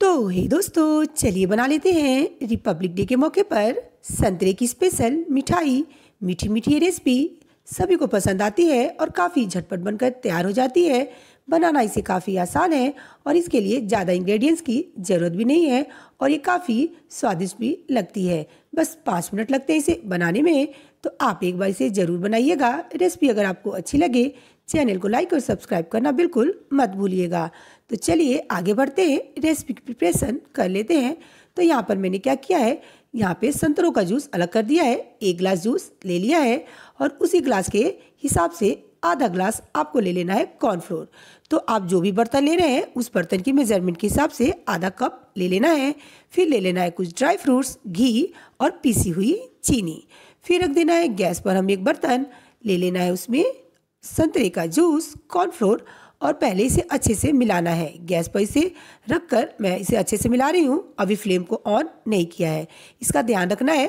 तो हे दोस्तों चलिए बना लेते हैं रिपब्लिक डे के मौके पर संतरे की स्पेशल मिठाई मीठी मीठी रेसिपी सभी को पसंद आती है और काफ़ी झटपट बनकर तैयार हो जाती है बनाना इसे काफ़ी आसान है और इसके लिए ज़्यादा इंग्रेडिएंट्स की ज़रूरत भी नहीं है और ये काफ़ी स्वादिष्ट भी लगती है बस पाँच मिनट लगते हैं इसे बनाने में तो आप एक बार इसे ज़रूर बनाइएगा रेसिपी अगर आपको अच्छी लगे चैनल को लाइक और सब्सक्राइब करना बिल्कुल मत भूलिएगा तो चलिए आगे बढ़ते हैं रेसिपी की प्रिपरेशन कर लेते हैं तो यहाँ पर मैंने क्या किया है यहाँ पे संतरों का जूस अलग कर दिया है एक ग्लास जूस ले लिया है और उसी ग्लास के हिसाब से आधा ग्लास आपको ले लेना है कॉर्नफ्लोर तो आप जो भी बर्तन ले रहे हैं उस बर्तन की मेजरमेंट के हिसाब से आधा कप ले लेना है फिर ले लेना है कुछ ड्राई फ्रूट्स घी और पीसी हुई चीनी फिर रख देना है गैस पर हम एक बर्तन ले लेना है उसमें संतरे का जूस कॉर्नफ्लोर और पहले इसे अच्छे से मिलाना है गैस पर इसे रख कर मैं इसे अच्छे से मिला रही हूँ अभी फ्लेम को ऑन नहीं किया है इसका ध्यान रखना है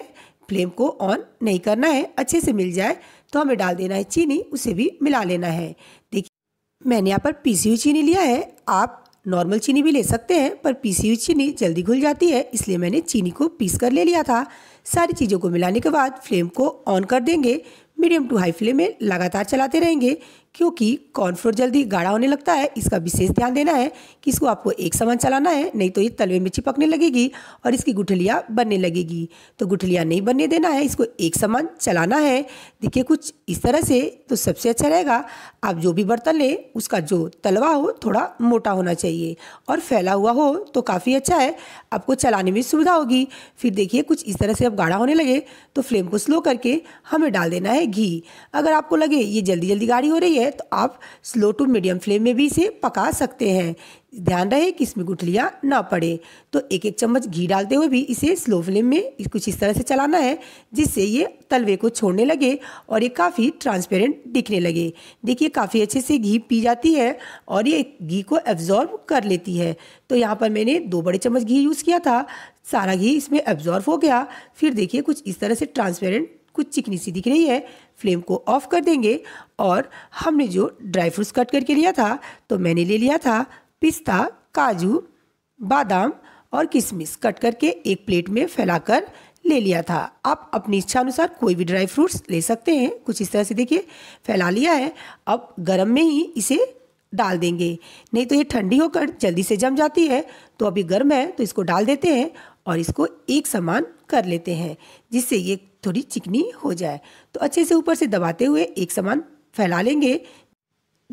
फ्लेम को ऑन नहीं करना है अच्छे से मिल जाए तो हमें डाल देना है चीनी उसे भी मिला लेना है देखिए मैंने यहाँ पर पीसी हुई चीनी लिया है आप नॉर्मल चीनी भी ले सकते हैं पर पीसी हुई चीनी जल्दी घुल जाती है इसलिए मैंने चीनी को पीस कर ले लिया था सारी चीज़ों को मिलाने के बाद फ्लेम को ऑन कर देंगे मीडियम टू हाई फ्लेम में लगातार चलाते रहेंगे क्योंकि कॉर्नफ्लोर जल्दी गाढ़ा होने लगता है इसका विशेष ध्यान देना है कि इसको आपको एक समान चलाना है नहीं तो ये तलवे में चिपकने लगेगी और इसकी गुठलियाँ बनने लगेगी तो गुठलियाँ नहीं बनने देना है इसको एक समान चलाना है देखिए कुछ इस तरह से तो सबसे अच्छा रहेगा आप जो भी बर्तन लें उसका जो तलवा हो थोड़ा मोटा होना चाहिए और फैला हुआ हो तो काफ़ी अच्छा है आपको चलाने में सुविधा होगी फिर देखिए कुछ इस तरह से अब गाढ़ा होने लगे तो फ्लेम को स्लो करके हमें डाल देना है घी अगर आपको लगे ये जल्दी जल्दी गाढ़ी हो रही है है तो आप स्लो टू मीडियम फ्लेम में भी इसे पका सकते हैं ध्यान रहे कि इसमें गुठलियाँ ना पड़े तो एक एक चम्मच घी डालते हुए भी इसे स्लो फ्लेम में कुछ इस तरह से चलाना है जिससे ये तलवे को छोड़ने लगे और ये काफ़ी ट्रांसपेरेंट दिखने लगे देखिए काफ़ी अच्छे से घी पी जाती है और ये घी को एब्जॉर्ब कर लेती है तो यहाँ पर मैंने दो बड़े चम्मच घी यूज़ किया था सारा घी इसमें एब्जॉर्ब हो गया फिर देखिए कुछ इस तरह से ट्रांसपेरेंट कुछ चिकनी सी दिख रही है फ्लेम को ऑफ कर देंगे और हमने जो ड्राई फ्रूट्स कट करके लिया था तो मैंने ले लिया था पिस्ता काजू बादाम और किशमिश कट करके एक प्लेट में फैलाकर ले लिया था आप अपनी इच्छा अनुसार कोई भी ड्राई फ्रूट्स ले सकते हैं कुछ इस तरह से देखिए फैला लिया है अब गर्म में ही इसे डाल देंगे नहीं तो ये ठंडी होकर जल्दी से जम जाती है तो अभी गर्म है तो इसको डाल देते हैं और इसको एक समान कर लेते हैं जिससे ये थोड़ी चिकनी हो जाए तो अच्छे से ऊपर से दबाते हुए एक समान फैला लेंगे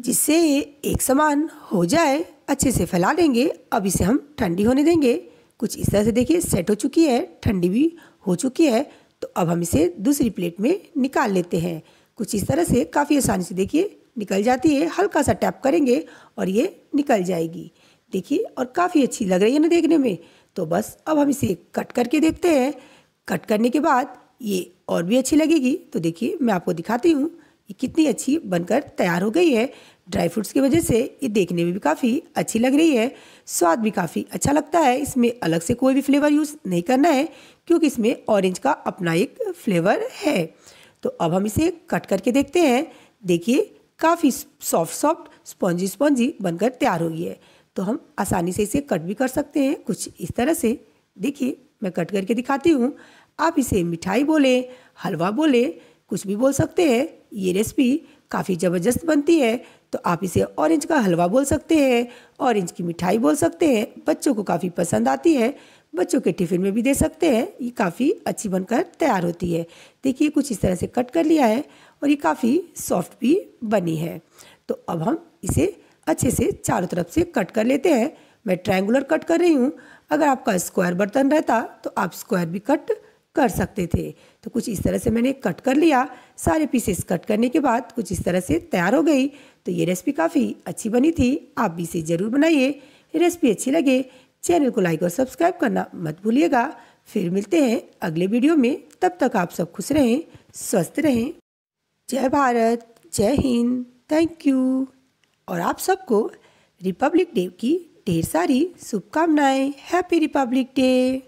जिससे ये एक समान हो जाए अच्छे से फैला लेंगे अब इसे हम ठंडी होने देंगे कुछ इस तरह से देखिए सेट हो चुकी है ठंडी भी हो चुकी है तो अब हम इसे दूसरी प्लेट में निकाल लेते हैं कुछ इस तरह से काफ़ी आसानी से देखिए निकल जाती है हल्का सा टैप करेंगे और ये निकल जाएगी देखिए और काफ़ी अच्छी लग रही है ना देखने में तो बस अब हम इसे कट करके देखते हैं कट करने के बाद ये और भी अच्छी लगेगी तो देखिए मैं आपको दिखाती हूँ ये कितनी अच्छी बनकर तैयार हो गई है ड्राई फ्रूट्स की वजह से ये देखने में भी काफ़ी अच्छी लग रही है स्वाद भी काफ़ी अच्छा लगता है इसमें अलग से कोई भी फ्लेवर यूज़ नहीं करना है क्योंकि इसमें ऑरेंज का अपना एक फ्लेवर है तो अब हम इसे कट करके देखते हैं देखिए काफ़ी सॉफ्ट सॉफ्ट स्पॉन्जी स्पॉन्जी बनकर तैयार हो गई है तो हम आसानी से इसे कट भी कर सकते हैं कुछ इस तरह से देखिए मैं कट करके दिखाती हूँ आप इसे मिठाई बोले हलवा बोले कुछ भी बोल सकते हैं ये रेसिपी काफ़ी ज़बरदस्त बनती है तो आप इसे ऑरेंज का हलवा बोल सकते हैं ऑरेंज की मिठाई बोल सकते हैं बच्चों को काफ़ी पसंद आती है बच्चों के टिफ़िन में भी दे सकते हैं ये काफ़ी अच्छी बनकर तैयार होती है देखिए कुछ इस तरह से कट कर लिया है और ये काफ़ी सॉफ्ट भी बनी है तो अब हम इसे अच्छे से चारों तरफ से कट कर लेते हैं मैं ट्रायंगुलर कट कर रही हूँ अगर आपका स्क्वायर बर्तन रहता तो आप स्क्वायर भी कट कर सकते थे तो कुछ इस तरह से मैंने कट कर लिया सारे पीसेस कट करने के बाद कुछ इस तरह से तैयार हो गई तो ये रेसिपी काफ़ी अच्छी बनी थी आप भी इसे ज़रूर बनाइए रेसिपी अच्छी लगे चैनल को लाइक और सब्सक्राइब करना मत भूलिएगा फिर मिलते हैं अगले वीडियो में तब तक आप सब खुश रहें स्वस्थ रहें जय भारत जय हिंद थैंक यू और आप सबको रिपब्लिक डे की ढेर सारी शुभकामनाएं हैप्पी रिपब्लिक डे